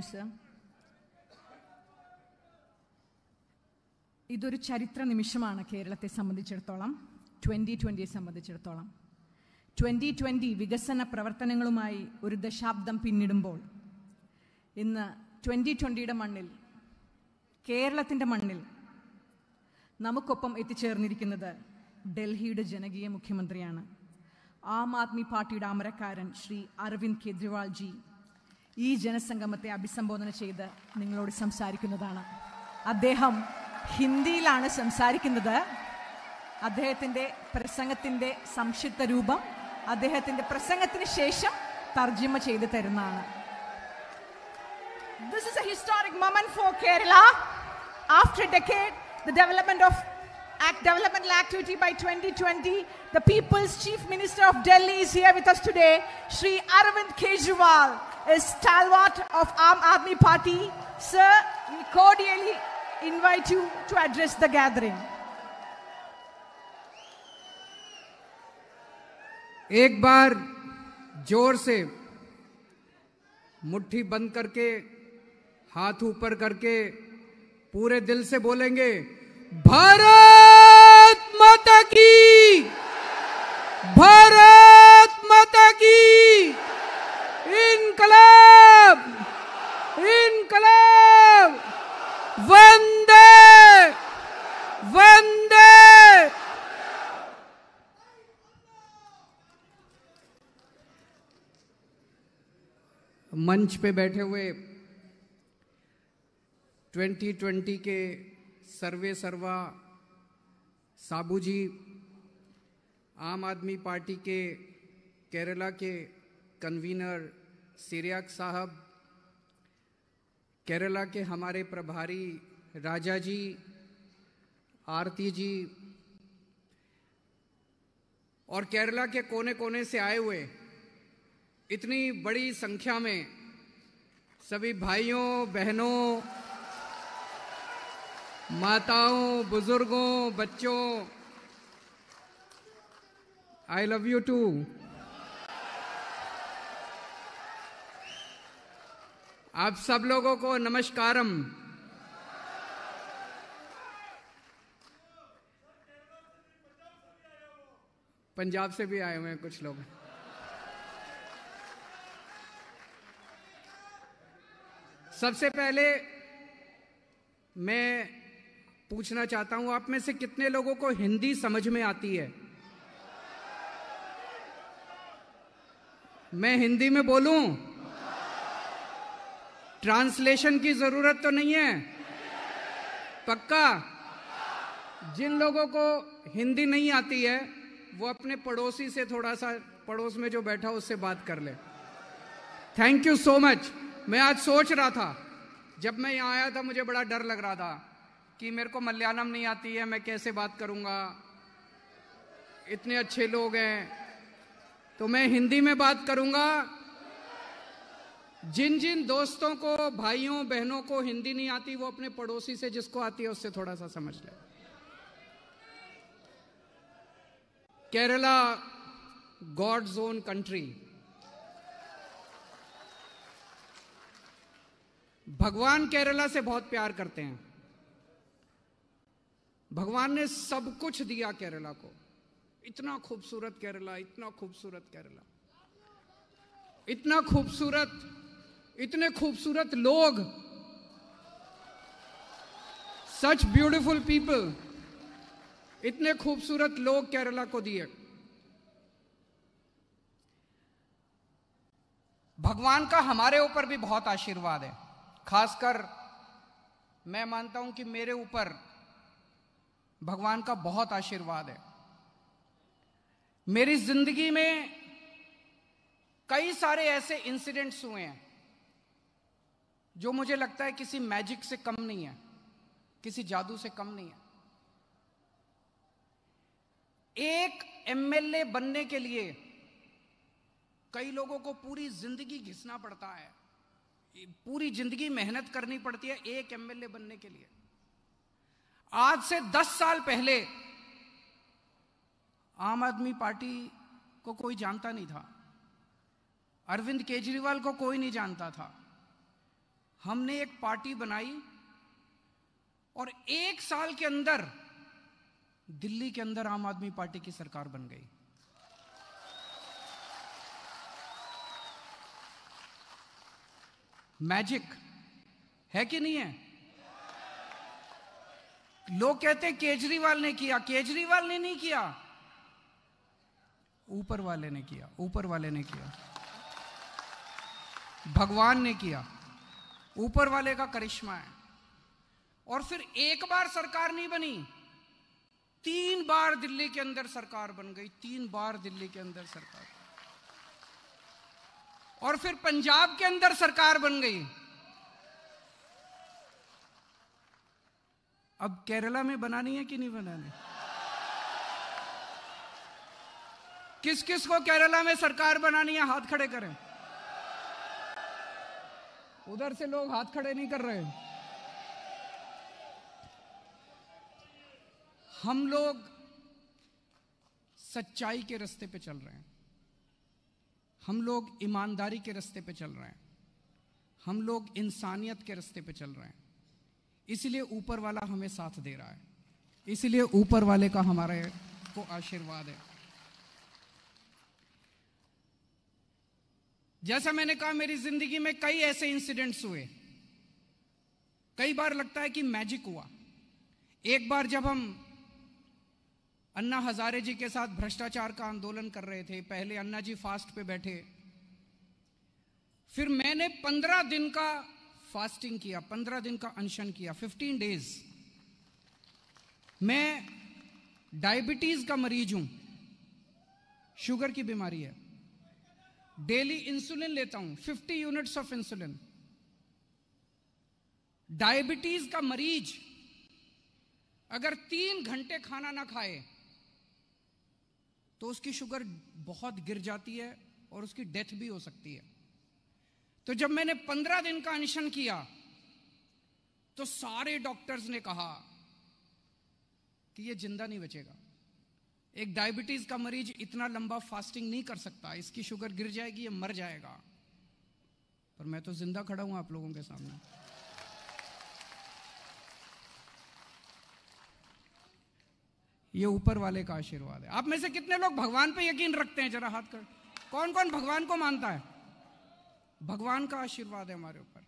ചിന്തിക്കൂ സർ ഇതൊരു ചരിത്ര നിമിഷമാണ് കേരളത്തെ സംബന്ധിച്ചിടത്തോളം ട്വൻ്റി ട്വൻ്റിയെ സംബന്ധിച്ചിടത്തോളം ട്വൻ്റി ട്വൻ്റി വികസന പ്രവർത്തനങ്ങളുമായി ഒരു ദശാബ്ദം പിന്നിടുമ്പോൾ ഇന്ന് ട്വൻ്റി ട്വൻ്റിയുടെ മണ്ണിൽ കേരളത്തിൻ്റെ മണ്ണിൽ നമുക്കൊപ്പം എത്തിച്ചേർന്നിരിക്കുന്നത് ഡൽഹിയുടെ ജനകീയ മുഖ്യമന്ത്രിയാണ് ആം ആദ്മി പാർട്ടിയുടെ അമരക്കാരൻ ശ്രീ അരവിന്ദ് കെജ്രിവാൾജി ഈ ജനസംഗമത്തെ അഭിസംബോധന ചെയ്ത് നിങ്ങളോട് സംസാരിക്കുന്നതാണ് അദ്ദേഹം ഹിന്ദിയിലാണ് സംസാരിക്കുന്നത് അദ്ദേഹത്തിൻ്റെ പ്രസംഗത്തിൻ്റെ സംക്ഷിപ്ത രൂപം അദ്ദേഹത്തിൻ്റെ പ്രസംഗത്തിന് ശേഷം തർജിമ ചെയ്ത് തരുന്നതാണ് This is a historic moment for Kerala. After a decade, the development of act, developmental activity by 2020. The People's Chief Minister of Delhi is here with us today, Sri Arvind Kejriwal. a stalwart of Aam Aadmi Party. Sir, we cordially invite you to address the gathering. एक बार जोर से मुट्ठी बंद करके हाथ ऊपर करके पूरे दिल से बोलेंगे भारत माता की भारत माता की इनकलाब इनकलाब वंदे वंदे मंच पे बैठे हुए 2020 के सर्वे सर्वा साबू जी आम आदमी पार्टी के केरला के कन्वीनर सीरियाक साहब केरला के हमारे प्रभारी राजा जी आरती जी और केरला के कोने कोने से आए हुए इतनी बड़ी संख्या में सभी भाइयों बहनों माताओं बुजुर्गों बच्चों आई लव यू टू आप सब लोगों को नमस्कारम पंजाब से भी आए हुए हैं कुछ लोग सबसे पहले मैं पूछना चाहता हूं आप में से कितने लोगों को हिंदी समझ में आती है मैं हिंदी में बोलूं ट्रांसलेशन की जरूरत तो नहीं है पक्का जिन लोगों को हिंदी नहीं आती है वो अपने पड़ोसी से थोड़ा सा पड़ोस में जो बैठा उससे बात कर ले थैंक यू सो मच मैं आज सोच रहा था जब मैं यहाँ आया था मुझे बड़ा डर लग रहा था कि मेरे को मलयालम नहीं आती है मैं कैसे बात करूँगा इतने अच्छे लोग हैं तो मैं हिंदी में बात करूँगा जिन जिन दोस्तों को भाइयों बहनों को हिंदी नहीं आती वो अपने पड़ोसी से जिसको आती है उससे थोड़ा सा समझ ले केरला गॉड जोन कंट्री भगवान केरला से बहुत प्यार करते हैं भगवान ने सब कुछ दिया केरला को इतना खूबसूरत केरला इतना खूबसूरत केरला इतना खूबसूरत इतने खूबसूरत लोग सच ब्यूटिफुल पीपल इतने खूबसूरत लोग केरला को दिए भगवान का हमारे ऊपर भी बहुत आशीर्वाद है खासकर मैं मानता हूं कि मेरे ऊपर भगवान का बहुत आशीर्वाद है मेरी जिंदगी में कई सारे ऐसे इंसिडेंट्स हुए हैं जो मुझे लगता है किसी मैजिक से कम नहीं है किसी जादू से कम नहीं है एक एमएलए बनने के लिए कई लोगों को पूरी जिंदगी घिसना पड़ता है पूरी जिंदगी मेहनत करनी पड़ती है एक एमएलए बनने के लिए आज से दस साल पहले आम आदमी पार्टी को कोई जानता नहीं था अरविंद केजरीवाल को कोई नहीं जानता था हमने एक पार्टी बनाई और एक साल के अंदर दिल्ली के अंदर आम आदमी पार्टी की सरकार बन गई मैजिक है कि नहीं है लोग कहते हैं केजरीवाल ने किया केजरीवाल ने नहीं किया ऊपर वाले ने किया ऊपर वाले ने किया भगवान ने किया ऊपर वाले का करिश्मा है और फिर एक बार सरकार नहीं बनी तीन बार दिल्ली के अंदर सरकार बन गई तीन बार दिल्ली के अंदर सरकार और फिर पंजाब के अंदर सरकार बन गई अब केरला में बनानी है कि नहीं बनानी किस किस को केरला में सरकार बनानी है हाथ खड़े करें उधर से लोग हाथ खड़े नहीं कर रहे हम लोग सच्चाई के रास्ते पे चल रहे हैं हम लोग ईमानदारी के रास्ते पे चल रहे हैं हम लोग इंसानियत के रास्ते पे चल रहे हैं इसलिए ऊपर वाला हमें साथ दे रहा है इसलिए ऊपर वाले का हमारे को आशीर्वाद है जैसा मैंने कहा मेरी जिंदगी में कई ऐसे इंसिडेंट्स हुए कई बार लगता है कि मैजिक हुआ एक बार जब हम अन्ना हजारे जी के साथ भ्रष्टाचार का आंदोलन कर रहे थे पहले अन्ना जी फास्ट पे बैठे फिर मैंने पंद्रह दिन का फास्टिंग किया पंद्रह दिन का अनशन किया फिफ्टीन डेज मैं डायबिटीज का मरीज हूं शुगर की बीमारी है डेली इंसुलिन लेता हूं 50 यूनिट्स ऑफ इंसुलिन डायबिटीज का मरीज अगर तीन घंटे खाना ना खाए तो उसकी शुगर बहुत गिर जाती है और उसकी डेथ भी हो सकती है तो जब मैंने पंद्रह दिन का अनशन किया तो सारे डॉक्टर्स ने कहा कि ये जिंदा नहीं बचेगा एक डायबिटीज का मरीज इतना लंबा फास्टिंग नहीं कर सकता इसकी शुगर गिर जाएगी ये मर जाएगा पर मैं तो जिंदा खड़ा हूं आप लोगों के सामने ये ऊपर वाले का आशीर्वाद है आप में से कितने लोग भगवान पे यकीन रखते हैं जरा हाथ कर कौन कौन भगवान को मानता है भगवान का आशीर्वाद है हमारे ऊपर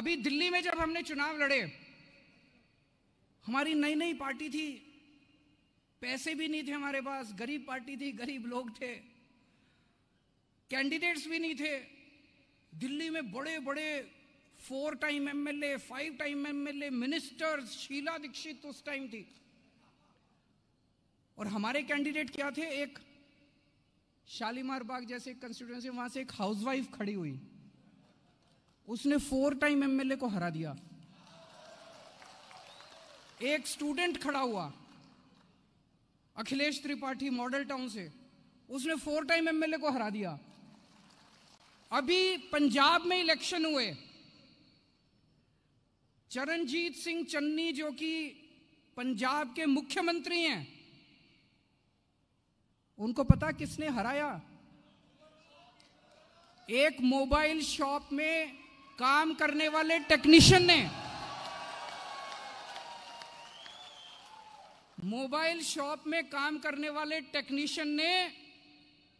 अभी दिल्ली में जब हमने चुनाव लड़े हमारी नई नई पार्टी थी पैसे भी नहीं थे हमारे पास गरीब पार्टी थी गरीब लोग थे कैंडिडेट्स भी नहीं थे दिल्ली में बड़े बड़े four time MLA five time MLA ministers Sheila Dikshit उस टाइम थी और हमारे कैंडिडेट क्या थे एक शालीमार बाग जैसे कंस्टिट्यूएंसी वहां से एक हाउसवाइफ खड़ी हुई उसने फोर टाइम एमएलए को हरा दिया एक स्टूडेंट खड़ा हुआ अखिलेश त्रिपाठी मॉडल टाउन से उसने फोर टाइम एमएलए को हरा दिया अभी पंजाब में इलेक्शन हुए चरणजीत सिंह चन्नी जो कि पंजाब के मुख्यमंत्री हैं उनको पता किसने हराया एक मोबाइल शॉप में काम करने वाले टेक्नीशियन ने मोबाइल शॉप में काम करने वाले टेक्नीशियन ने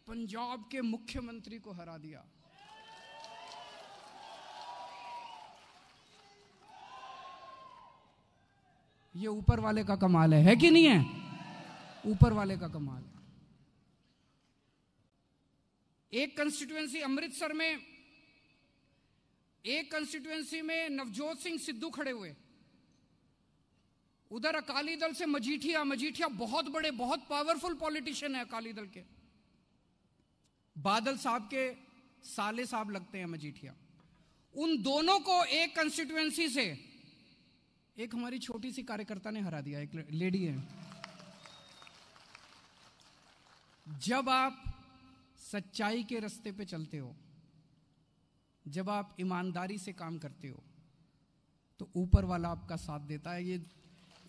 पंजाब के मुख्यमंत्री को हरा दिया ये ऊपर वाले का कमाल है है कि नहीं है ऊपर वाले का कमाल है एक कंस्टिट्यूएंसी अमृतसर में एक कंस्टिट्यूएंसी में नवजोत सिंह सिद्धू खड़े हुए उधर अकाली दल से मजीठिया मजीठिया बहुत बड़े बहुत पावरफुल पॉलिटिशियन है अकाली दल के बादल साहब के साले साहब लगते हैं मजीठिया उन दोनों को एक कंस्टिट्युएंसी से एक हमारी छोटी सी कार्यकर्ता ने हरा दिया एक लेडी है जब आप सच्चाई के रास्ते पे चलते हो जब आप ईमानदारी से काम करते हो तो ऊपर वाला आपका साथ देता है ये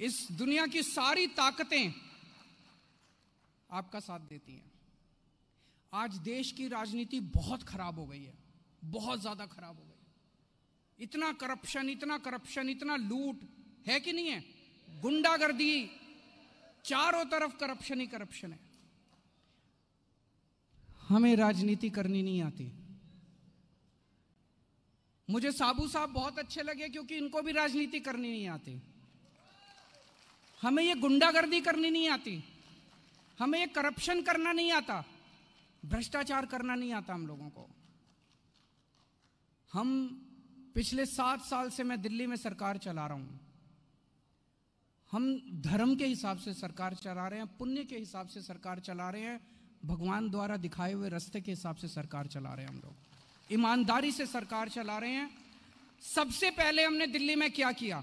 इस दुनिया की सारी ताकतें आपका साथ देती हैं आज देश की राजनीति बहुत खराब हो गई है बहुत ज्यादा खराब हो गई इतना करप्शन इतना करप्शन इतना लूट है कि नहीं है गुंडागर्दी चारों तरफ करप्शन ही करप्शन है हमें राजनीति करनी नहीं आती मुझे साबू साहब बहुत अच्छे लगे क्योंकि इनको भी राजनीति करनी नहीं आती हमें ये गुंडागर्दी करनी नहीं आती हमें ये करप्शन करना नहीं आता भ्रष्टाचार करना नहीं आता हम लोगों को हम पिछले सात साल से मैं दिल्ली में सरकार चला रहा हूं हम धर्म के हिसाब से सरकार चला रहे हैं पुण्य के हिसाब से सरकार चला रहे हैं भगवान द्वारा दिखाए हुए रास्ते के हिसाब से सरकार चला रहे हैं हम लोग ईमानदारी से सरकार चला रहे हैं सबसे पहले हमने दिल्ली में क्या किया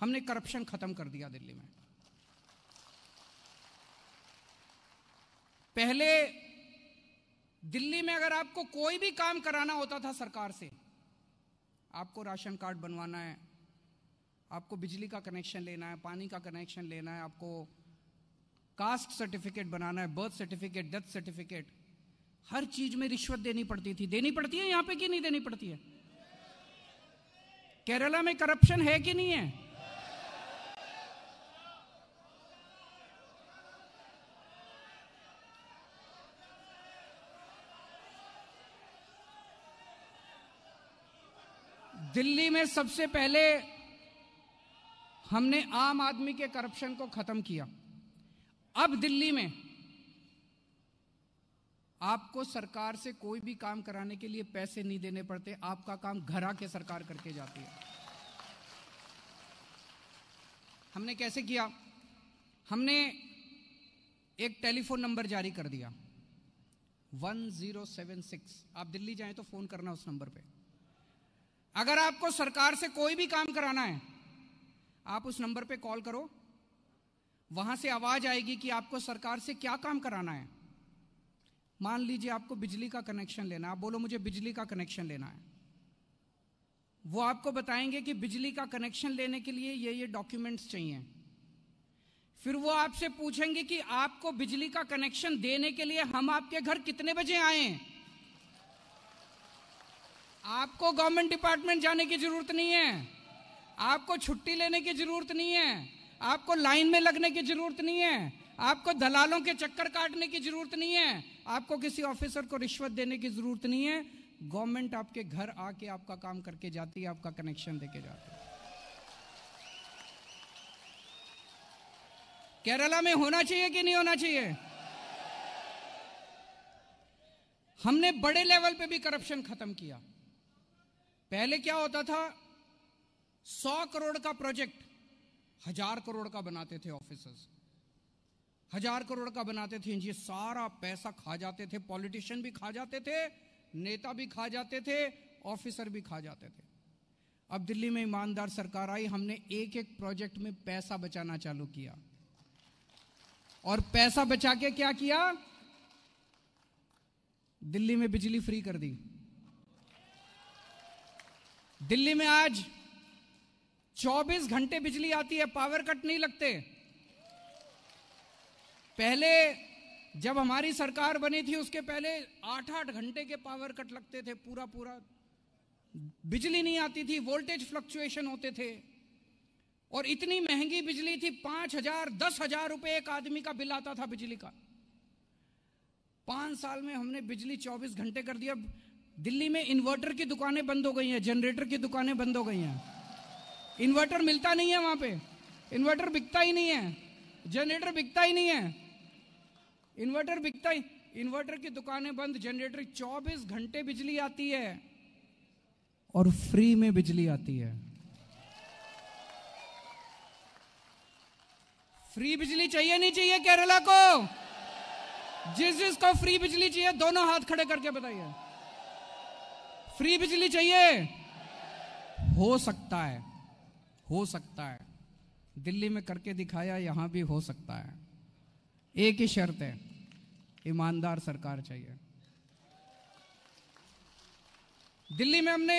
हमने करप्शन खत्म कर दिया दिल्ली में पहले दिल्ली में अगर आपको कोई भी काम कराना होता था सरकार से आपको राशन कार्ड बनवाना है आपको बिजली का कनेक्शन लेना है पानी का कनेक्शन लेना है आपको कास्ट सर्टिफिकेट बनाना है बर्थ सर्टिफिकेट डेथ सर्टिफिकेट हर चीज में रिश्वत देनी पड़ती थी देनी पड़ती है यहां पे कि नहीं देनी पड़ती है केरला में करप्शन है कि नहीं है दिल्ली में सबसे पहले हमने आम आदमी के करप्शन को खत्म किया अब दिल्ली में आपको सरकार से कोई भी काम कराने के लिए पैसे नहीं देने पड़ते आपका काम घर आके सरकार करके जाती है हमने कैसे किया हमने एक टेलीफोन नंबर जारी कर दिया 1076 आप दिल्ली जाएं तो फोन करना उस नंबर पे अगर आपको सरकार से कोई भी काम कराना है आप उस नंबर पे कॉल करो वहां से आवाज आएगी कि आपको सरकार से क्या काम कराना है मान लीजिए आपको बिजली का कनेक्शन लेना है आप बोलो मुझे बिजली का कनेक्शन लेना है वो आपको बताएंगे कि बिजली का कनेक्शन लेने के लिए ये ये डॉक्यूमेंट्स चाहिए फिर वो आपसे पूछेंगे कि आपको बिजली का कनेक्शन देने के लिए हम आपके घर कितने बजे आए हैं आपको गवर्नमेंट डिपार्टमेंट जाने की जरूरत नहीं है आपको छुट्टी लेने की जरूरत नहीं है आपको लाइन में लगने की जरूरत नहीं है आपको दलालों के चक्कर काटने की जरूरत नहीं है आपको किसी ऑफिसर को रिश्वत देने की जरूरत नहीं है गवर्नमेंट आपके घर आके आपका काम करके जाती है आपका कनेक्शन देके जाती है केरला में होना चाहिए कि नहीं होना चाहिए हमने बड़े लेवल पे भी करप्शन खत्म किया पहले क्या होता था सौ करोड़ का प्रोजेक्ट हजार करोड़ का बनाते थे ऑफिसर्स हजार करोड़ का बनाते थे ये सारा पैसा खा जाते थे पॉलिटिशियन भी खा जाते थे नेता भी खा जाते थे ऑफिसर भी खा जाते थे अब दिल्ली में ईमानदार सरकार आई हमने एक एक प्रोजेक्ट में पैसा बचाना चालू किया और पैसा बचा के क्या किया दिल्ली में बिजली फ्री कर दी दिल्ली में आज 24 घंटे बिजली आती है पावर कट नहीं लगते पहले जब हमारी सरकार बनी थी उसके पहले आठ आठ घंटे के पावर कट लगते थे पूरा पूरा बिजली नहीं आती थी वोल्टेज फ्लक्चुएशन होते थे और इतनी महंगी बिजली थी पांच हजार दस हजार रुपए एक आदमी का बिल आता था बिजली का पांच साल में हमने बिजली चौबीस घंटे कर दिया दिल्ली में इन्वर्टर की दुकानें बंद हो गई हैं जनरेटर की दुकानें बंद हो गई हैं इन्वर्टर मिलता नहीं है वहां पे इन्वर्टर बिकता ही नहीं है जनरेटर बिकता ही नहीं है इन्वर्टर बिकता ही इन्वर्टर की दुकानें बंद जनरेटर 24 घंटे बिजली आती है और फ्री में बिजली आती है फ्री बिजली चाहिए नहीं चाहिए केरला को जिस जिसको फ्री बिजली चाहिए दोनों हाथ खड़े करके बताइए फ्री बिजली चाहिए हो सकता है हो सकता है दिल्ली में करके दिखाया यहां भी हो सकता है एक ही शर्त है ईमानदार सरकार चाहिए दिल्ली में हमने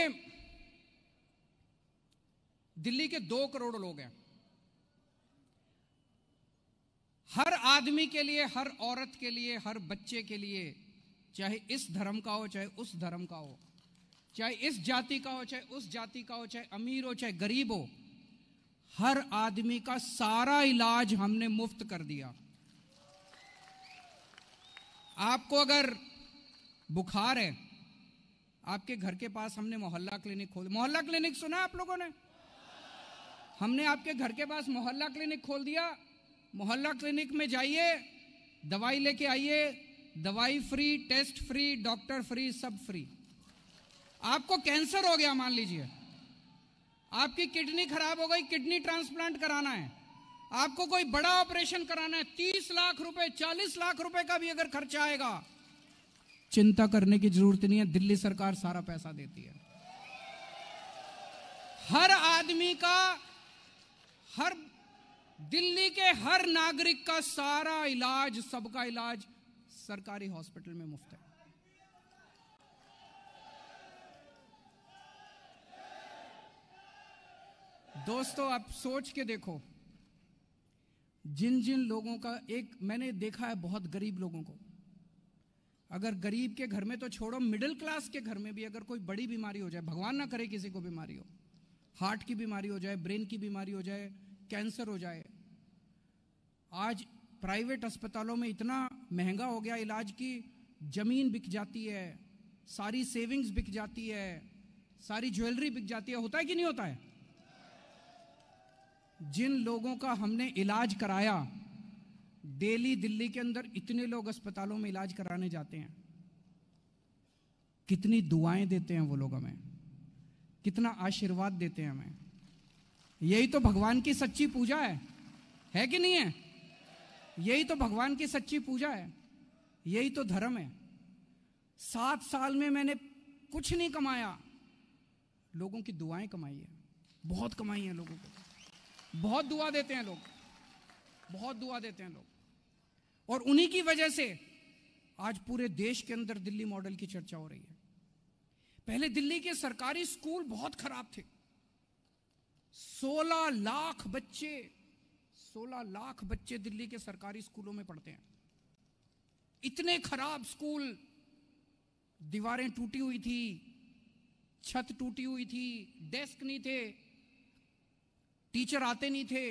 दिल्ली के दो करोड़ लोग हैं हर आदमी के लिए हर औरत के लिए हर बच्चे के लिए चाहे इस धर्म का हो चाहे उस धर्म का हो चाहे इस जाति का हो चाहे उस जाति का हो चाहे अमीर हो चाहे गरीब हो हर आदमी का सारा इलाज हमने मुफ्त कर दिया आपको अगर बुखार है आपके घर के पास हमने मोहल्ला क्लिनिक खोल मोहल्ला क्लिनिक सुना आप लोगों ने हमने आपके घर के पास मोहल्ला क्लिनिक खोल दिया मोहल्ला क्लिनिक में जाइए दवाई लेके आइए दवाई free test free doctor free सब फ्री आपको कैंसर हो गया मान लीजिए आपकी किडनी खराब हो गई किडनी ट्रांसप्लांट कराना है आपको कोई बड़ा ऑपरेशन कराना है तीस लाख रुपए चालीस लाख रुपए का भी अगर खर्चा आएगा चिंता करने की जरूरत नहीं है दिल्ली सरकार सारा पैसा देती है हर आदमी का हर दिल्ली के हर नागरिक का सारा इलाज सबका इलाज सरकारी हॉस्पिटल में मुफ्त है दोस्तों आप सोच के देखो जिन जिन लोगों का एक मैंने देखा है बहुत गरीब लोगों को अगर गरीब के घर में तो छोड़ो मिडिल क्लास के घर में भी अगर कोई बड़ी बीमारी हो जाए भगवान ना करे किसी को बीमारी हो हार्ट की बीमारी हो जाए ब्रेन की बीमारी हो जाए कैंसर हो जाए आज प्राइवेट अस्पतालों में इतना महंगा हो गया इलाज की जमीन बिक जाती है सारी सेविंग्स बिक जाती है सारी ज्वेलरी बिक जाती है होता है कि नहीं होता है जिन लोगों का हमने इलाज कराया डेली दिल्ली के अंदर इतने लोग अस्पतालों में इलाज कराने जाते हैं कितनी दुआएं देते हैं वो लोग हमें कितना आशीर्वाद देते हैं हमें यही तो भगवान की सच्ची पूजा है है कि नहीं है यही तो भगवान की सच्ची पूजा है यही तो धर्म है सात साल में मैंने कुछ नहीं कमाया लोगों की दुआएं कमाई है बहुत कमाई है लोगों को बहुत दुआ देते हैं लोग बहुत दुआ देते हैं लोग और उन्हीं की वजह से आज पूरे देश के अंदर दिल्ली मॉडल की चर्चा हो रही है पहले दिल्ली के सरकारी स्कूल बहुत खराब थे 16 लाख बच्चे 16 लाख बच्चे दिल्ली के सरकारी स्कूलों में पढ़ते हैं इतने खराब स्कूल दीवारें टूटी हुई थी छत टूटी हुई थी डेस्क नहीं थे टीचर आते नहीं थे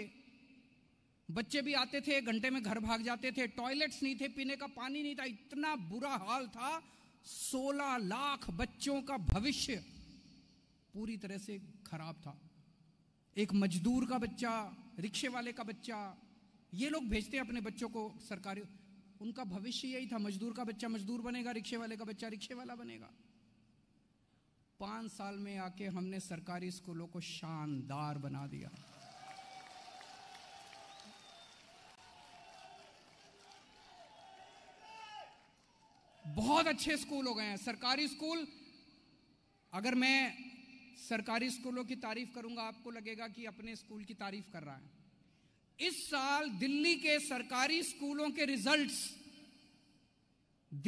बच्चे भी आते थे घंटे में घर भाग जाते थे टॉयलेट्स नहीं थे पीने का पानी नहीं था इतना बुरा हाल था 16 लाख बच्चों का भविष्य पूरी तरह से खराब था एक मजदूर का बच्चा रिक्शे वाले का बच्चा ये लोग भेजते हैं अपने बच्चों को सरकारी उनका भविष्य यही था मजदूर का बच्चा मजदूर बनेगा रिक्शे वाले का बच्चा रिक्शे वाला बनेगा पांच साल में आके हमने सरकारी स्कूलों को शानदार बना दिया बहुत अच्छे स्कूल हो गए हैं सरकारी स्कूल अगर मैं सरकारी स्कूलों की तारीफ करूंगा आपको लगेगा कि अपने स्कूल की तारीफ कर रहा है इस साल दिल्ली के सरकारी स्कूलों के रिजल्ट्स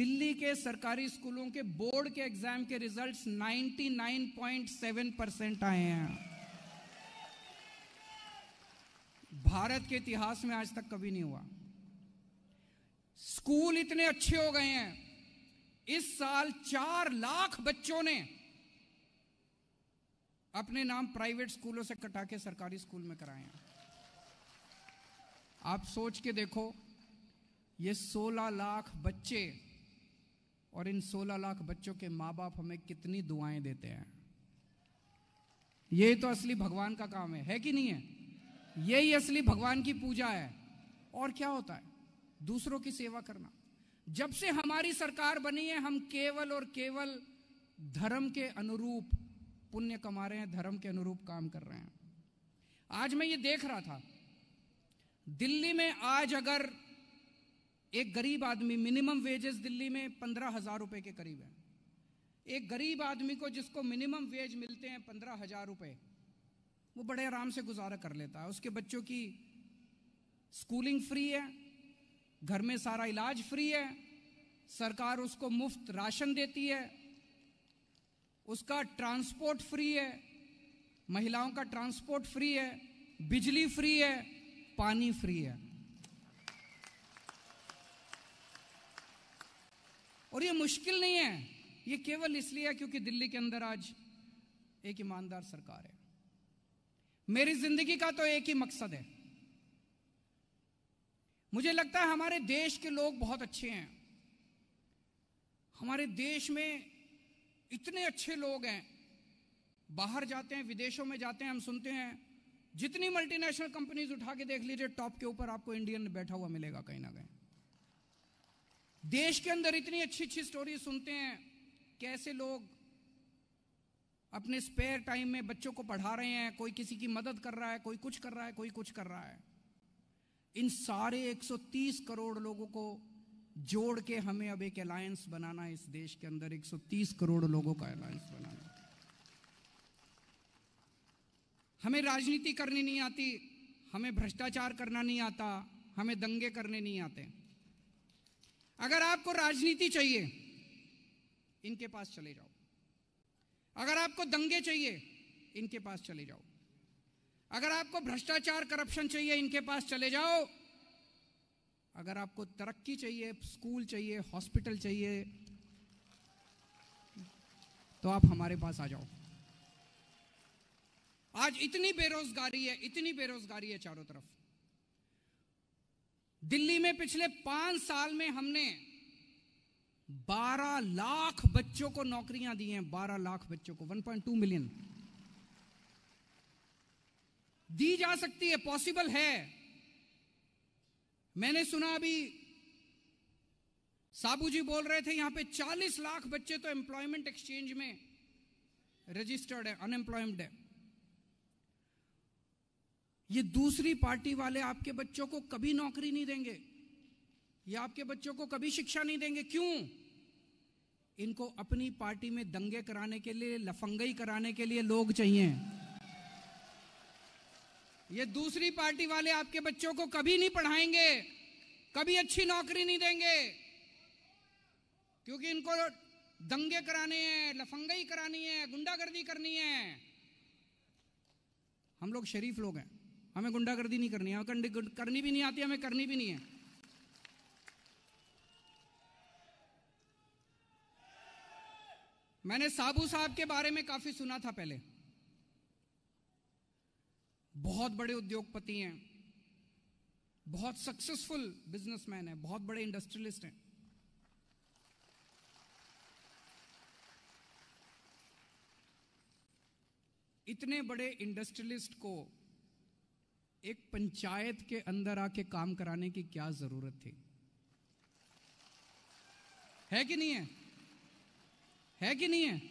दिल्ली के सरकारी स्कूलों के बोर्ड के एग्जाम के रिजल्ट्स 99.7 परसेंट आए हैं भारत के इतिहास में आज तक कभी नहीं हुआ स्कूल इतने अच्छे हो गए हैं इस साल चार लाख बच्चों ने अपने नाम प्राइवेट स्कूलों से कटा के सरकारी स्कूल में कराए आप सोच के देखो ये 16 लाख बच्चे और इन 16 लाख बच्चों के माँ बाप हमें कितनी दुआएं देते हैं यही तो असली भगवान का काम है है कि नहीं है यही असली भगवान की पूजा है और क्या होता है दूसरों की सेवा करना जब से हमारी सरकार बनी है हम केवल और केवल धर्म के अनुरूप पुण्य कमा रहे हैं धर्म के अनुरूप काम कर रहे हैं आज मैं ये देख रहा था दिल्ली में आज अगर एक गरीब आदमी मिनिमम वेजेस दिल्ली में पंद्रह हजार रुपए के करीब है एक गरीब आदमी को जिसको मिनिमम वेज मिलते हैं पंद्रह हजार रुपए वो बड़े आराम से गुजारा कर लेता है उसके बच्चों की स्कूलिंग फ्री है घर में सारा इलाज फ्री है सरकार उसको मुफ्त राशन देती है उसका ट्रांसपोर्ट फ्री है महिलाओं का ट्रांसपोर्ट फ्री है बिजली फ्री है पानी फ्री है और ये मुश्किल नहीं है ये केवल इसलिए है क्योंकि दिल्ली के अंदर आज एक ईमानदार सरकार है मेरी जिंदगी का तो एक ही मकसद है मुझे लगता है हमारे देश के लोग बहुत अच्छे हैं हमारे देश में इतने अच्छे लोग हैं बाहर जाते हैं विदेशों में जाते हैं हम सुनते हैं जितनी मल्टीनेशनल कंपनीज उठा के देख लीजिए टॉप के ऊपर आपको इंडियन बैठा हुआ मिलेगा कहीं ना कहीं देश के अंदर इतनी अच्छी अच्छी स्टोरी सुनते हैं कैसे लोग अपने स्पेयर टाइम में बच्चों को पढ़ा रहे हैं कोई किसी की मदद कर रहा है कोई कुछ कर रहा है कोई कुछ कर रहा है इन सारे 130 करोड़ लोगों को जोड़ के हमें अब एक अलायंस बनाना है इस देश के अंदर 130 करोड़ लोगों का अलायंस बनाना हमें राजनीति करनी नहीं आती हमें भ्रष्टाचार करना नहीं आता हमें दंगे करने नहीं आते अगर आपको राजनीति चाहिए इनके पास चले जाओ अगर आपको दंगे चाहिए इनके पास चले जाओ अगर आपको भ्रष्टाचार करप्शन चाहिए इनके पास चले जाओ अगर आपको तरक्की चाहिए स्कूल चाहिए हॉस्पिटल चाहिए तो आप हमारे पास आ जाओ आज इतनी बेरोजगारी है इतनी बेरोजगारी है चारों तरफ दिल्ली में पिछले पांच साल में हमने 12 लाख बच्चों को नौकरियां दी हैं 12 लाख बच्चों को 1.2 मिलियन दी जा सकती है पॉसिबल है मैंने सुना अभी साबू जी बोल रहे थे यहां पे 40 लाख बच्चे तो एम्प्लॉयमेंट एक्सचेंज में रजिस्टर्ड है अनएम्प्लॉयड है ये दूसरी पार्टी वाले आपके बच्चों को कभी नौकरी नहीं देंगे ये आपके बच्चों को कभी शिक्षा नहीं देंगे क्यों इनको अपनी पार्टी में दंगे कराने के लिए लफंगई कराने के लिए लोग चाहिए ये दूसरी पार्टी वाले आपके बच्चों को कभी नहीं पढ़ाएंगे कभी अच्छी नौकरी नहीं देंगे क्योंकि इनको दंगे कराने हैं लफंगई करानी है गुंडागर्दी करनी है हम लोग शरीफ लोग हैं हमें गुंडागर्दी नहीं करनी है हमें करनी भी नहीं आती हमें करनी भी नहीं है मैंने साबू साहब के बारे में काफी सुना था पहले बहुत बड़े उद्योगपति हैं बहुत सक्सेसफुल बिजनेसमैन हैं बहुत बड़े इंडस्ट्रियलिस्ट हैं इतने बड़े इंडस्ट्रियलिस्ट को एक पंचायत के अंदर आके काम कराने की क्या जरूरत थी है कि नहीं है है कि नहीं है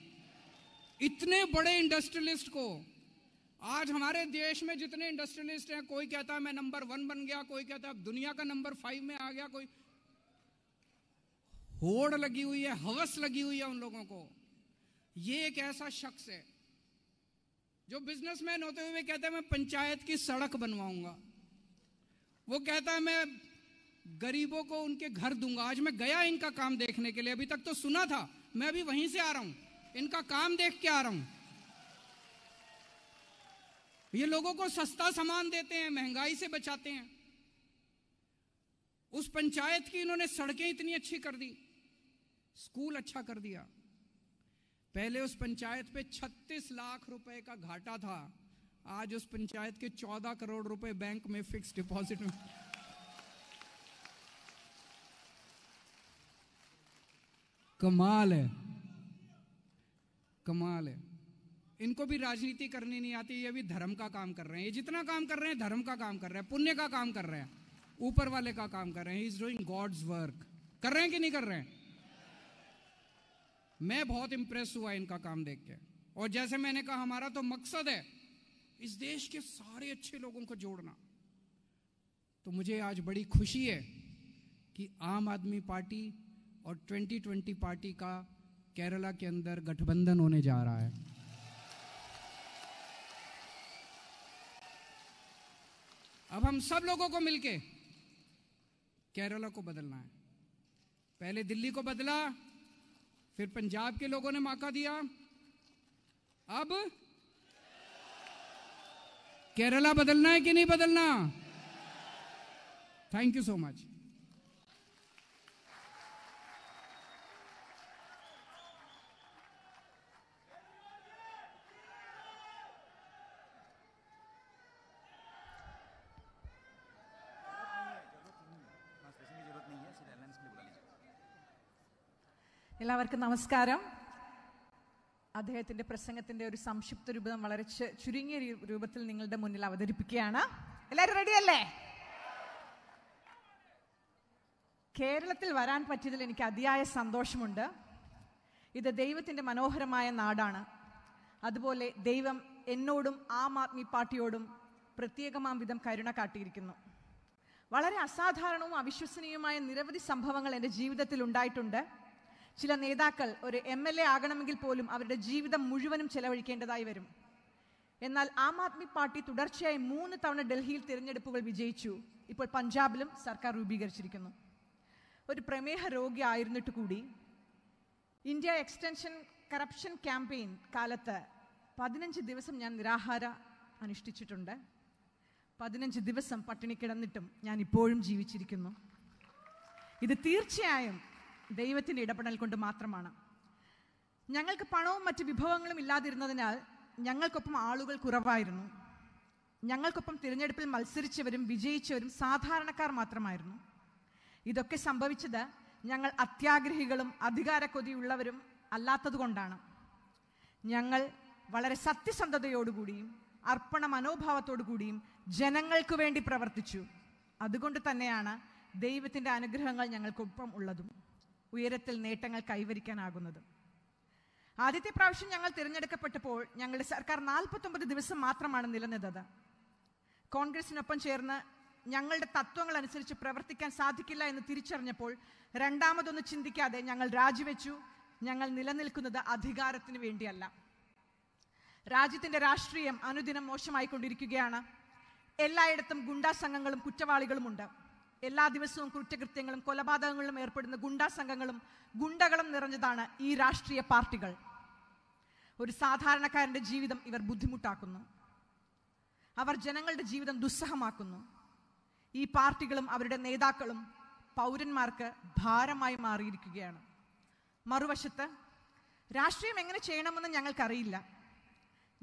इतने बड़े इंडस्ट्रियलिस्ट को आज हमारे देश में जितने इंडस्ट्रियलिस्ट हैं कोई कहता है मैं नंबर वन बन गया कोई कहता है दुनिया का नंबर फाइव में आ गया कोई होड़ लगी हुई है हवस लगी हुई है उन लोगों को ये एक ऐसा शख्स है जो बिजनेसमैन होते हुए कहता है मैं पंचायत की सड़क बनवाऊंगा वो कहता है मैं गरीबों को उनके घर दूंगा आज मैं गया इनका काम देखने के लिए अभी तक तो सुना था मैं अभी वहीं से आ रहा हूं इनका काम देख के आ रहा हूं ये लोगों को सस्ता सामान देते हैं महंगाई से बचाते हैं उस पंचायत की इन्होंने सड़कें इतनी अच्छी कर दी स्कूल अच्छा कर दिया पहले उस पंचायत पे 36 लाख रुपए का घाटा था आज उस पंचायत के 14 करोड़ रुपए बैंक में फिक्स डिपॉजिट में कमाल है कमाल है इनको भी राजनीति करनी नहीं आती ये भी धर्म का काम कर रहे हैं ये जितना काम कर रहे हैं धर्म का काम कर रहे हैं पुण्य का काम कर रहे हैं ऊपर वाले का काम कर रहे हैं इज डूइंग गॉड्स वर्क कर रहे हैं कि नहीं कर रहे हैं मैं बहुत इंप्रेस हुआ इनका काम देख के और जैसे मैंने कहा हमारा तो मकसद है इस देश के सारे अच्छे लोगों को जोड़ना तो मुझे आज बड़ी खुशी है कि आम आदमी पार्टी और 2020 पार्टी का केरला के अंदर गठबंधन होने जा रहा है अब हम सब लोगों को मिलके केरला को बदलना है पहले दिल्ली को बदला फिर पंजाब के लोगों ने मौका दिया अब केरला बदलना है कि नहीं बदलना थैंक यू सो मच എല്ലാവർക്കും നമസ്കാരം അദ്ദേഹത്തിന്റെ പ്രസംഗത്തിന്റെ ഒരു സംക്ഷിപ്ത രൂപം വളരെ ചുരുങ്ങിയ രൂപത്തിൽ നിങ്ങളുടെ മുന്നിൽ അവതരിപ്പിക്കുകയാണ് എല്ലാവരും റെഡിയല്ലേ കേരളത്തിൽ വരാൻ പറ്റിയതിൽ എനിക്ക് അതിയായ സന്തോഷമുണ്ട് ഇത് ദൈവത്തിൻ്റെ മനോഹരമായ നാടാണ് അതുപോലെ ദൈവം എന്നോടും ആം ആദ്മി പാർട്ടിയോടും പ്രത്യേകമാം വിധം കരുണ കാട്ടിയിരിക്കുന്നു വളരെ അസാധാരണവും അവിശ്വസനീയവുമായ നിരവധി സംഭവങ്ങൾ എൻ്റെ ജീവിതത്തിൽ ഉണ്ടായിട്ടുണ്ട് ചില നേതാക്കൾ ഒരു എം എൽ എ ആകണമെങ്കിൽ പോലും അവരുടെ ജീവിതം മുഴുവനും ചെലവഴിക്കേണ്ടതായി വരും എന്നാൽ ആം ആദ്മി പാർട്ടി തുടർച്ചയായി മൂന്ന് തവണ ഡൽഹിയിൽ തിരഞ്ഞെടുപ്പുകൾ വിജയിച്ചു ഇപ്പോൾ പഞ്ചാബിലും സർക്കാർ രൂപീകരിച്ചിരിക്കുന്നു ഒരു പ്രമേഹ രോഗി ആയിരുന്നിട്ട് കൂടി ഇന്ത്യ എക്സ്റ്റൻഷൻ കറപ്ഷൻ ക്യാമ്പയിൻ കാലത്ത് പതിനഞ്ച് ദിവസം ഞാൻ നിരാഹാര അനുഷ്ഠിച്ചിട്ടുണ്ട് പതിനഞ്ച് ദിവസം പട്ടിണി കിടന്നിട്ടും ഞാൻ ഇപ്പോഴും ജീവിച്ചിരിക്കുന്നു ഇത് തീർച്ചയായും ദൈവത്തിൻ്റെ ഇടപെടൽ കൊണ്ട് മാത്രമാണ് ഞങ്ങൾക്ക് പണവും മറ്റ് വിഭവങ്ങളും ഇല്ലാതിരുന്നതിനാൽ ഞങ്ങൾക്കൊപ്പം ആളുകൾ കുറവായിരുന്നു ഞങ്ങൾക്കൊപ്പം തിരഞ്ഞെടുപ്പിൽ മത്സരിച്ചവരും വിജയിച്ചവരും സാധാരണക്കാർ മാത്രമായിരുന്നു ഇതൊക്കെ സംഭവിച്ചത് ഞങ്ങൾ അത്യാഗ്രഹികളും അധികാരക്കൊതിയുള്ളവരും അല്ലാത്തതുകൊണ്ടാണ് ഞങ്ങൾ വളരെ സത്യസന്ധതയോടുകൂടിയും അർപ്പണ മനോഭാവത്തോടുകൂടിയും ജനങ്ങൾക്ക് വേണ്ടി പ്രവർത്തിച്ചു അതുകൊണ്ട് തന്നെയാണ് ദൈവത്തിൻ്റെ അനുഗ്രഹങ്ങൾ ഞങ്ങൾക്കൊപ്പം ഉള്ളതും ഉയരത്തിൽ നേട്ടങ്ങൾ കൈവരിക്കാനാകുന്നത് ആദ്യത്തെ പ്രാവശ്യം ഞങ്ങൾ തിരഞ്ഞെടുക്കപ്പെട്ടപ്പോൾ ഞങ്ങളുടെ സർക്കാർ നാൽപ്പത്തൊമ്പത് ദിവസം മാത്രമാണ് നിലനിന്നത് കോൺഗ്രസിനൊപ്പം ചേർന്ന് ഞങ്ങളുടെ തത്വങ്ങൾ അനുസരിച്ച് പ്രവർത്തിക്കാൻ സാധിക്കില്ല എന്ന് തിരിച്ചറിഞ്ഞപ്പോൾ രണ്ടാമതൊന്ന് ചിന്തിക്കാതെ ഞങ്ങൾ രാജിവെച്ചു ഞങ്ങൾ നിലനിൽക്കുന്നത് അധികാരത്തിന് വേണ്ടിയല്ല രാജ്യത്തിന്റെ രാഷ്ട്രീയം അനുദിനം മോശമായിക്കൊണ്ടിരിക്കുകയാണ് എല്ലായിടത്തും ഗുണ്ടാസംഘങ്ങളും കുറ്റവാളികളുമുണ്ട് എല്ലാ ദിവസവും കുറ്റകൃത്യങ്ങളും കൊലപാതകങ്ങളും ഏർപ്പെടുന്ന ഗുണ്ടാ സംഘങ്ങളും ഗുണ്ടകളും നിറഞ്ഞതാണ് ഈ രാഷ്ട്രീയ പാർട്ടികൾ ഒരു സാധാരണക്കാരൻ്റെ ജീവിതം ഇവർ ബുദ്ധിമുട്ടാക്കുന്നു അവർ ജനങ്ങളുടെ ജീവിതം ദുസ്സഹമാക്കുന്നു ഈ പാർട്ടികളും അവരുടെ നേതാക്കളും പൗരന്മാർക്ക് ഭാരമായി മാറിയിരിക്കുകയാണ് മറുവശത്ത് രാഷ്ട്രീയം എങ്ങനെ ചെയ്യണമെന്ന് ഞങ്ങൾക്കറിയില്ല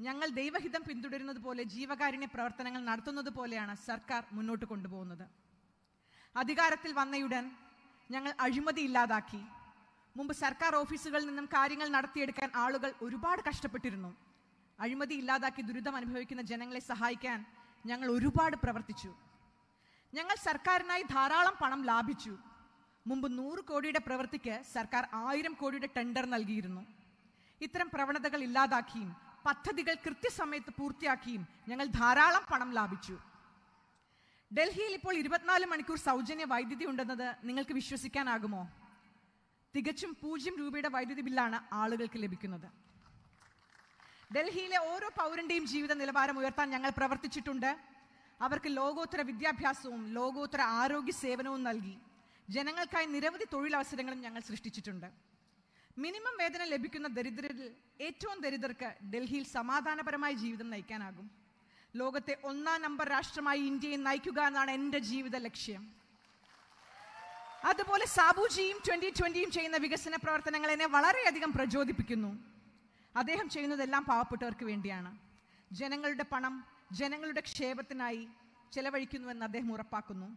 ഞങ്ങൾ ദൈവഹിതം പിന്തുടരുന്നത് പോലെ ജീവകാരുണ്യ പ്രവർത്തനങ്ങൾ നടത്തുന്നത് പോലെയാണ് സർക്കാർ മുന്നോട്ട് കൊണ്ടുപോകുന്നത് അധികാരത്തിൽ വന്നയുടൻ ഞങ്ങൾ അഴിമതി ഇല്ലാതാക്കി മുമ്പ് സർക്കാർ ഓഫീസുകളിൽ നിന്നും കാര്യങ്ങൾ നടത്തിയെടുക്കാൻ ആളുകൾ ഒരുപാട് കഷ്ടപ്പെട്ടിരുന്നു അഴിമതി ഇല്ലാതാക്കി ദുരിതം അനുഭവിക്കുന്ന ജനങ്ങളെ സഹായിക്കാൻ ഞങ്ങൾ ഒരുപാട് പ്രവർത്തിച്ചു ഞങ്ങൾ സർക്കാരിനായി ധാരാളം പണം ലാഭിച്ചു മുമ്പ് നൂറ് കോടിയുടെ പ്രവൃത്തിക്ക് സർക്കാർ ആയിരം കോടിയുടെ ടെൻഡർ നൽകിയിരുന്നു ഇത്തരം പ്രവണതകൾ ഇല്ലാതാക്കിയും പദ്ധതികൾ കൃത്യസമയത്ത് പൂർത്തിയാക്കിയും ഞങ്ങൾ ധാരാളം പണം ലാഭിച്ചു ഡൽഹിയിൽ ഇപ്പോൾ ഇരുപത്തിനാല് മണിക്കൂർ സൗജന്യ വൈദ്യുതി ഉണ്ടെന്നത് നിങ്ങൾക്ക് വിശ്വസിക്കാനാകുമോ തികച്ചും പൂജ്യം രൂപയുടെ വൈദ്യുതി ബില്ലാണ് ആളുകൾക്ക് ലഭിക്കുന്നത് ഡൽഹിയിലെ ഓരോ പൗരന്റെയും ജീവിത നിലവാരം ഉയർത്താൻ ഞങ്ങൾ പ്രവർത്തിച്ചിട്ടുണ്ട് അവർക്ക് ലോകോത്തര വിദ്യാഭ്യാസവും ലോകോത്തര ആരോഗ്യ സേവനവും നൽകി ജനങ്ങൾക്കായി നിരവധി തൊഴിലവസരങ്ങളും ഞങ്ങൾ സൃഷ്ടിച്ചിട്ടുണ്ട് മിനിമം വേതനം ലഭിക്കുന്ന ദരിദ്രരിൽ ഏറ്റവും ദരിദ്രർക്ക് ഡൽഹിയിൽ സമാധാനപരമായ ജീവിതം നയിക്കാനാകും ലോകത്തെ ഒന്നാം നമ്പർ രാഷ്ട്രമായി ഇന്ത്യയെ നയിക്കുക എന്നാണ് എൻ്റെ ജീവിത ലക്ഷ്യം അതുപോലെ സാബുജിയും ട്വൻ്റി ട്വൻ്റിയും ചെയ്യുന്ന വികസന പ്രവർത്തനങ്ങൾ എന്നെ വളരെയധികം പ്രചോദിപ്പിക്കുന്നു അദ്ദേഹം ചെയ്യുന്നതെല്ലാം പാവപ്പെട്ടവർക്ക് വേണ്ടിയാണ് ജനങ്ങളുടെ പണം ജനങ്ങളുടെ ക്ഷേമത്തിനായി ചെലവഴിക്കുന്നുവെന്ന് അദ്ദേഹം ഉറപ്പാക്കുന്നു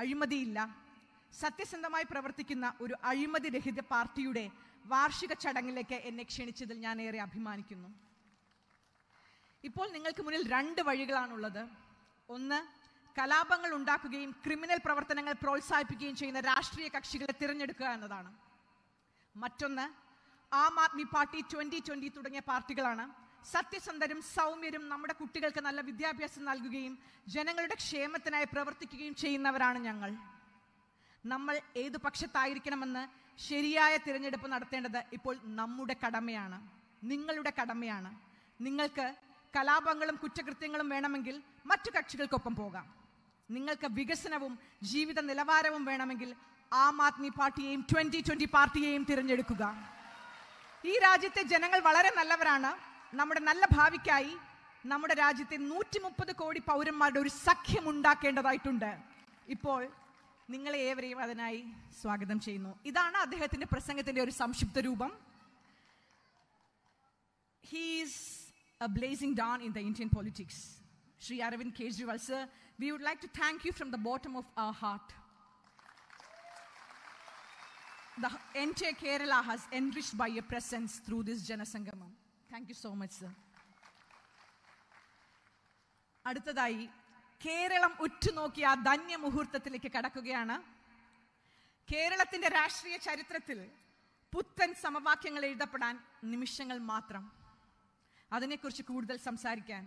അഴിമതിയില്ല സത്യസന്ധമായി പ്രവർത്തിക്കുന്ന ഒരു അഴിമതി രഹിത പാർട്ടിയുടെ വാർഷിക ചടങ്ങിലേക്ക് എന്നെ ക്ഷണിച്ചതിൽ ഞാൻ ഏറെ അഭിമാനിക്കുന്നു ഇപ്പോൾ നിങ്ങൾക്ക് മുന്നിൽ രണ്ട് വഴികളാണുള്ളത് ഒന്ന് കലാപങ്ങൾ ഉണ്ടാക്കുകയും ക്രിമിനൽ പ്രവർത്തനങ്ങൾ പ്രോത്സാഹിപ്പിക്കുകയും ചെയ്യുന്ന രാഷ്ട്രീയ കക്ഷികളെ തിരഞ്ഞെടുക്കുക എന്നതാണ് മറ്റൊന്ന് Aam Aadmi party twenty twenty തുടങ്ങിയ പാർട്ടികളാണ് സത്യസന്ധരും സൗമ്യരും നമ്മുടെ കുട്ടികൾക്ക് നല്ല വിദ്യാഭ്യാസം നൽകുകയും ജനങ്ങളുടെ ക്ഷേമത്തിനായി പ്രവർത്തിക്കുകയും ചെയ്യുന്നവരാണ് ഞങ്ങൾ നമ്മൾ ഏത് പക്ഷത്തായിരിക്കണമെന്ന് ശരിയായ തിരഞ്ഞെടുപ്പ് നടത്തേണ്ടത് ഇപ്പോൾ നമ്മുടെ കടമയാണ് നിങ്ങളുടെ കടമയാണ് നിങ്ങൾക്ക് കലാപങ്ങളും കുറ്റകൃത്യങ്ങളും വേണമെങ്കിൽ മറ്റു കക്ഷികൾക്കൊപ്പം പോകാം നിങ്ങൾക്ക് വികസനവും ജീവിത നിലവാരവും വേണമെങ്കിൽ ആം ആദ്മി പാർട്ടിയെയും ട്വന്റി ട്വന്റി പാർട്ടിയെയും തിരഞ്ഞെടുക്കുക ഈ രാജ്യത്തെ ജനങ്ങൾ വളരെ നല്ലവരാണ് നമ്മുടെ നല്ല ഭാവിക്കായി നമ്മുടെ രാജ്യത്തെ നൂറ്റി മുപ്പത് കോടി പൗരന്മാരുടെ ഒരു സഖ്യം ഉണ്ടാക്കേണ്ടതായിട്ടുണ്ട് ഇപ്പോൾ നിങ്ങളെ ഏവരെയും അതിനായി സ്വാഗതം ചെയ്യുന്നു ഇതാണ് അദ്ദേഹത്തിന്റെ പ്രസംഗത്തിന്റെ ഒരു സംക്ഷിപ്ത രൂപം he's a blazing dawn in the Indian politics. Sri Aravind Kejriwal, sir, we would like to thank you from the bottom of our heart. The entire Kerala has enriched by your presence through this Janasangamam. Thank you so much, sir. അടുത്തതായി കേരളം ഉറ്റുനോക്കിയ ആ ധന്യ മുഹൂർത്തത്തിലേക്ക് കടക്കുകയാണ് കേരളത്തിന്റെ രാഷ്ട്രീയ ചരിത്രത്തിൽ പുത്തൻ സമവാക്യങ്ങൾ എഴുതപ്പെടാൻ നിമിഷങ്ങൾ മാത്രം അതിനെക്കുറിച്ച് കൂടുതൽ സംസാരിക്കാൻ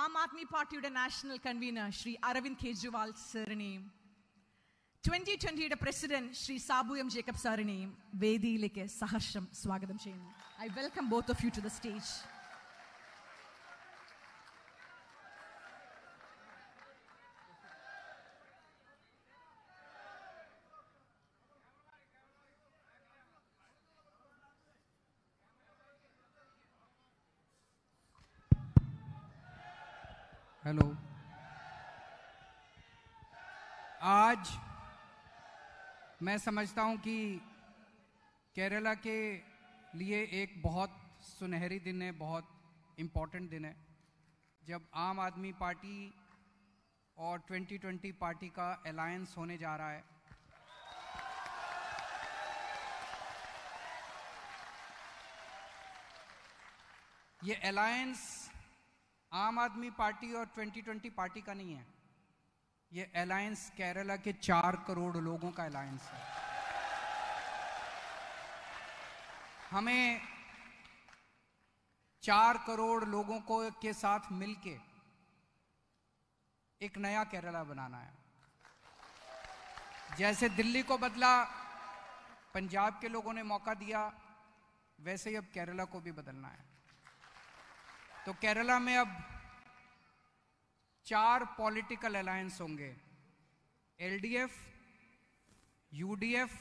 ആം ആദ്മി പാർട്ടിയുടെ നാഷണൽ കൺവീനർ ശ്രീ അരവിന്ദ് കെജ്രിവാൾ സാറിനെയും ട്വന്റി ട്വന്റിയുടെ പ്രസിഡന്റ് ശ്രീ സാബു എം ജേക്കബ് സാറിനെയും വേദിയിലേക്ക് സഹർഷം സ്വാഗതം ചെയ്യുന്നു I welcome both of you to the stage hello आज मैं समझता हूं कि केरला के लिए एक बहुत सुनहरी दिन है बहुत इम्पॉर्टेंट दिन है जब आम आदमी पार्टी और 2020 पार्टी का अलायंस होने जा रहा है ये अलायंस आम आदमी पार्टी और 2020 पार्टी का नहीं है ये अलायंस केरला के चार करोड़ लोगों का अलायंस है हमें चार करोड़ लोगों को के साथ मिलके एक नया केरला बनाना है जैसे दिल्ली को बदला पंजाब के लोगों ने मौका दिया वैसे ही अब केरला को भी बदलना है तो केरला में अब चार पॉलिटिकल अलायंस होंगे एलडीएफ यूडीएफ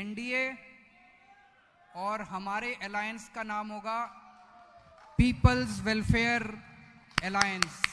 एनडीए और हमारे अलायंस का नाम होगा पीपल्स वेलफेयर अलायंस